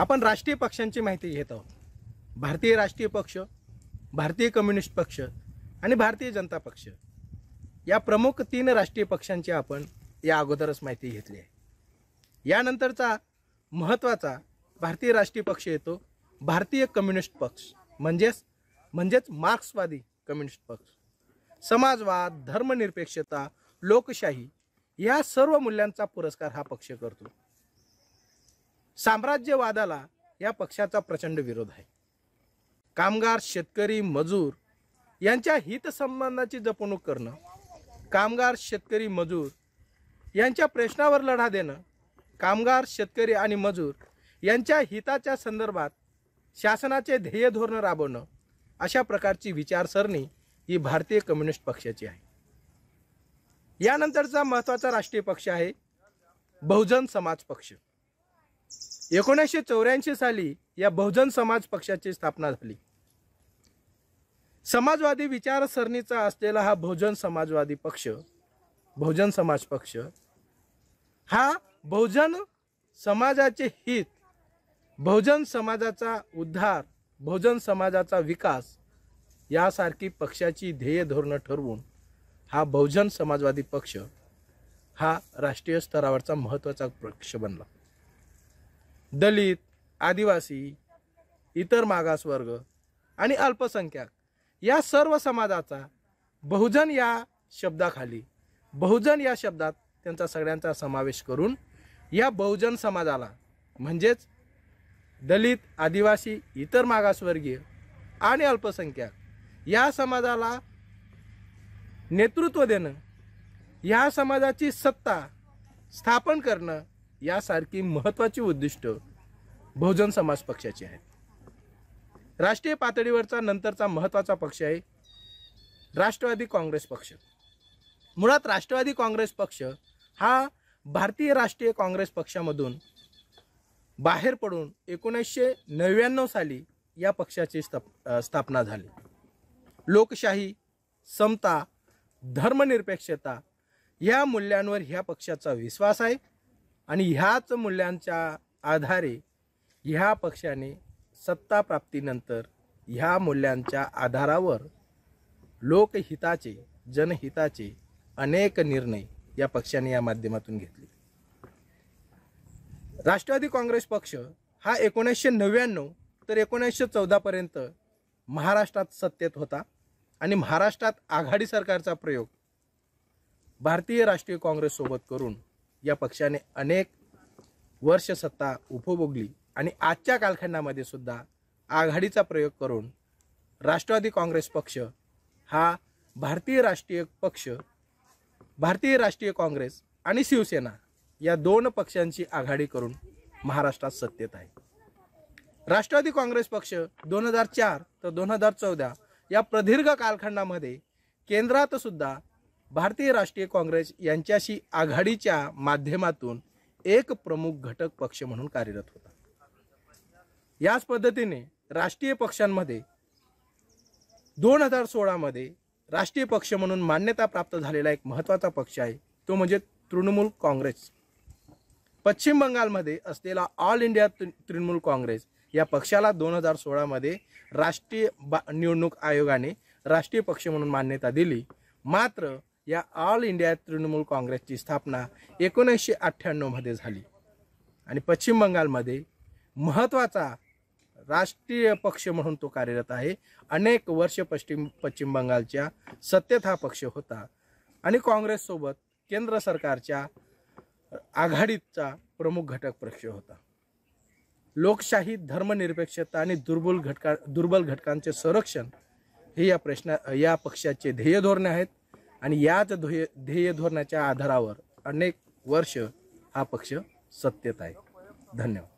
आपण राष्ट्रीय पक्षांची माहिती घेत आहोत भारतीय राष्ट्रीय पक्ष भारतीय कम्युनिस्ट पक्ष आणि भारतीय जनता पक्ष या प्रमुख तीन राष्ट्रीय पक्षांची आपण या अगोदरच माहिती घेतली आहे यानंतरचा महत्त्वाचा भारतीय राष्ट्रीय पक्ष येतो भारतीय कम्युनिस्ट पक्ष म्हणजेच म्हणजेच मार्क्सवादी कम्युनिस्ट पक्ष समाजवाद धर्मनिरपेक्षता लोकशाही या सर्व मूल्यांचा पुरस्कार हा पक्ष करतो साम्राज्यवादाला या पक्षाचा प्रचंड विरोध आहे कामगार शेतकरी मजूर यांच्या हितसंबंधाची जपणूक करणं कामगार शेतकरी मजूर यांच्या प्रश्नावर लढा देणं कामगार शेतकरी आणि मजूर यांच्या हिताच्या संदर्भात शासनाचे ध्येय धोरणं राबवणं अशा प्रकारची विचारसरणी ही भारतीय कम्युनिस्ट पक्षाची आहे यानंतरचा महत्त्वाचा राष्ट्रीय पक्ष आहे बहुजन समाज पक्ष एकोणीसशे चौऱ्याऐंशी साली या बहुजन समाज पक्षाची स्थापना झाली समाजवादी विचारसरणीचा असलेला हा बहुजन समाजवादी पक्ष बहुजन समाज पक्ष हा बहुजन समाजाचे हित बहुजन समाजाचा उद्धार बहुजन समाजाचा विकास यासारखी पक्षाची ध्येय धोरणं ठरवून हा बहुजन समाजवादी पक्ष हा राष्ट्रीय स्तरावरचा महत्त्वाचा पक्ष बनला दलित आदिवासी इतर मागासवर्ग आणि अल्पसंख्याक या सर्व समाजाचा बहुजन या शब्दाखाली बहुजन या शब्दात त्यांचा सगळ्यांचा समावेश करून या बहुजन समाजाला म्हणजेच दलित आदिवासी इतर मागासवर्गीय आणि अल्पसंख्याक या समाजाला नेतृत्व देणं या समाजाची सत्ता स्थापन करणं यासारखी महत्त्वाची उद्दिष्ट बहुजन समाज पक्षाची आहेत राष्ट्रीय पातळीवरचा नंतरचा महत्त्वाचा पक्ष आहे राष्ट्रवादी काँग्रेस पक्ष मुळात राष्ट्रवादी काँग्रेस पक्ष हा भारतीय राष्ट्रीय काँग्रेस पक्षामधून बाहेर पडून एकोणीसशे नव्याण्णव साली या पक्षाची स्थप स्थापना झाली लोकशाही समता धर्मनिरपेक्षता या मूल्यांवर ह्या पक्षाचा विश्वास आहे आणि ह्याच मूल्यांच्या आधारे ह्या पक्षाने सत्ता प्राप्तीनंतर ह्या मूल्यांच्या आधारावर लोकहिताचे जनहिताचे अनेक निर्णय या पक्षाने या माध्यमातून घेतले राष्ट्रवादी काँग्रेस पक्ष हा एकोणीसशे नव्याण्णव तर एकोणीसशे चौदापर्यंत महाराष्ट्रात सत्तेत होता आणि महाराष्ट्रात आघाडी सरकारचा प्रयोग भारतीय राष्ट्रीय काँग्रेससोबत करून या पक्षाने अनेक वर्ष सत्ता उपभोगली आणि आजच्या कालखंडामध्ये सुद्धा आघाडीचा प्रयोग करून राष्ट्रवादी काँग्रेस पक्ष हा भारतीय राष्ट्रीय पक्ष भारतीय राष्ट्रीय काँग्रेस आणि शिवसेना या दोन पक्षांची आघाडी करून महाराष्ट्रात सत्तेत आहे राष्ट्रवादी काँग्रेस पक्ष दोन हजार चार तर दोन हजार चौदा या प्रदीर्घ कालखंडामध्ये केंद्रात सुद्धा भारतीय राष्ट्रीय काँग्रेस यांच्याशी आघाडीच्या माध्यमातून एक प्रमुख घटक पक्ष म्हणून कार्यरत होता याच पद्धतीने राष्ट्रीय पक्षांमध्ये दोन हजार सोळामध्ये राष्ट्रीय पक्ष म्हणून मान्यता प्राप्त झालेला एक महत्त्वाचा पक्ष आहे तो म्हणजे तृणमूल काँग्रेस पश्चिम बंगालमध्ये असलेला ऑल इंडिया तृणमूल काँग्रेस या पक्षाला दोन हजार सोळामध्ये राष्ट्रीय बा निवडणूक आयोगाने राष्ट्रीय पक्ष म्हणून मान्यता दिली मात्र या ऑल इंडिया तृणमूल काँग्रेसची स्थापना एकोणीसशे अठ्ठ्याण्णवमध्ये झाली आणि पश्चिम बंगालमध्ये महत्त्वाचा राष्ट्रीय पक्ष म्हणून तो कार्यरत आहे अनेक वर्ष पश्चिम पश्चिम बंगालच्या सत्तेत हा पक्ष होता आणि काँग्रेससोबत केंद्र सरकारच्या आघाडीचा प्रमुख घटक पक्ष होता लोकशाही धर्मनिरपेक्षता आणि दुर्बल घटका दुर्बल घटकांचे संरक्षण हे या प्रश्ना या पक्षाचे ध्येय धोरणे आहेत आणि याच ध्येय ध्येय धोरणाच्या आधारावर अनेक वर्ष हा पक्ष सत्तेत आहे धन्यवाद